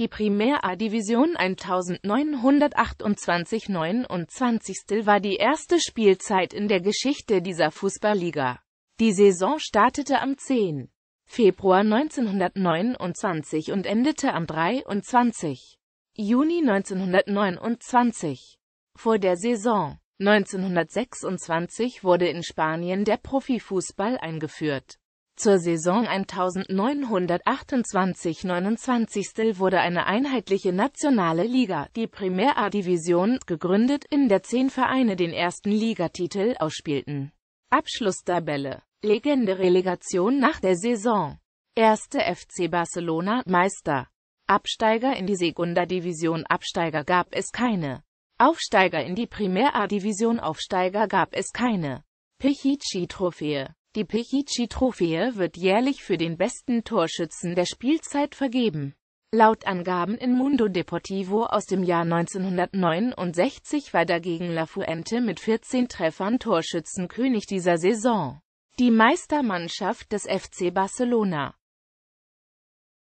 die Primär a Division 1928-29 war die erste Spielzeit in der Geschichte dieser Fußballliga. Die Saison startete am 10. Februar 1929 und endete am 23. Juni 1929. Vor der Saison 1926 wurde in Spanien der Profifußball eingeführt. Zur Saison 1928-29 wurde eine einheitliche nationale Liga, die Primär A-Division, gegründet, in der zehn Vereine den ersten Ligatitel ausspielten. Abschlusstabelle Legende Relegation nach der Saison Erste FC Barcelona Meister Absteiger in die Segunda Division Absteiger gab es keine. Aufsteiger in die Primär A-Division Aufsteiger gab es keine. Pichichi-Trophäe die Pichichi-Trophäe wird jährlich für den besten Torschützen der Spielzeit vergeben. Laut Angaben in Mundo Deportivo aus dem Jahr 1969 war dagegen La Fuente mit 14 Treffern Torschützenkönig dieser Saison. Die Meistermannschaft des FC Barcelona